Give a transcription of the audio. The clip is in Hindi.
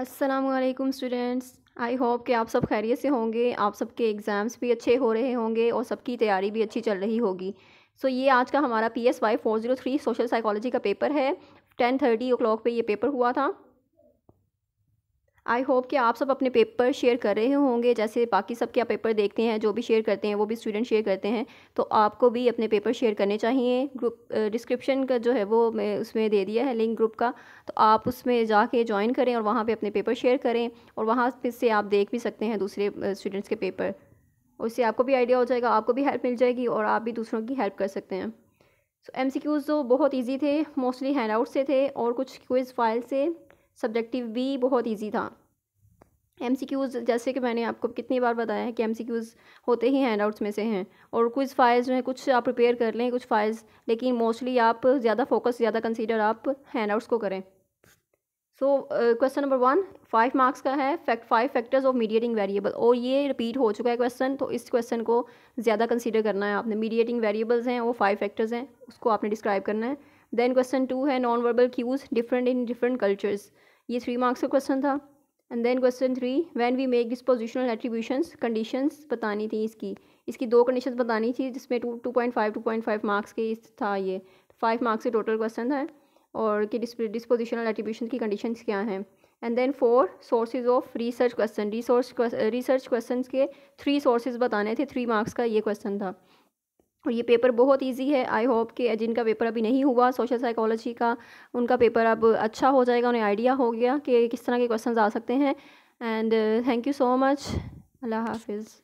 असलम स्टूडेंट्स आई होप कि आप सब खैरियत से होंगे आप सबके एग्ज़ाम्स भी अच्छे हो रहे होंगे और सबकी तैयारी भी अच्छी चल रही होगी सो so, ये आज का हमारा P S Y four zero three social psychology का पेपर है टेन थर्टी ओ क्लॉक पर यह पेपर हुआ था आई होप कि आप सब अपने पेपर शेयर कर रहे होंगे जैसे बाकी सब क्या पेपर देखते हैं जो भी शेयर करते हैं वो भी स्टूडेंट शेयर करते हैं तो आपको भी अपने पेपर शेयर करने चाहिए ग्रुप डिस्क्रिप्शन का जो है वो मैं उसमें दे दिया है लिंक ग्रुप का तो आप उसमें जाके ज्वाइन करें और वहाँ पे अपने पेपर शेयर करें और वहाँ से आप देख भी सकते हैं दूसरे स्टूडेंट्स के पेपर उससे आपको भी आइडिया हो जाएगा आपको भी हेल्प मिल जाएगी और आप भी दूसरों की हेल्प कर सकते हैं सो एम सी क्यूज़ तो बहुत ईजी थे मोस्टली हैंड आउट से थे और कुछ क्विज़ फाइल से सब्जेक्टिव भी बहुत ईजी था एम सी क्यूज़ जैसे कि मैंने आपको कितनी बार बताया है कि एम सी क्यूज़ होते ही हैंड आउट्स में से हैं और कुछ फाइल्स जो हैं कुछ आप प्रिपेयर कर लें कुछ फाइल्स लेकिन मोस्टली आप ज़्यादा फोकस ज़्यादा कंसीडर आप हैंड आउट्स को करें so question number one five marks का है fact five factors of mediating variable और ये रिपीट हो चुका है क्वेश्चन तो इस क्वेश्चन को ज़्यादा कंसिडर करना है आपने मीडिएटिंग वेरिएबल्स हैं वो फाइव फैक्टर्स हैं उसको आपने डिस्क्राइब करना है देन क्वेश्चन टू है non verbal cues different in different cultures ये थ्री मार्क्स का क्वेश्चन था and then question three when we make dispositional attributions conditions बतानी थी इसकी इसकी दो कंडीशंस बतानी थी जिसमें two two point five two point five marks के था ये फाइव मार्क्स के टोटल क्वेश्चन था और कि डिस्पोजिशनल एट्रीब्यूशन की कंडीशंस क्या हैं and then four sources of research question resource research question के थ्री सोर्सेज बताने थे थ्री मार्क्स का ये क्वेश्चन था और ये पेपर बहुत इजी है आई होप कि जिनका पेपर अभी नहीं हुआ सोशल साइकोलॉजी का उनका पेपर अब अच्छा हो जाएगा उन्हें आइडिया हो गया कि किस तरह के क्वेश्चंस आ सकते हैं and thank you so much अल्लाह हाफिज़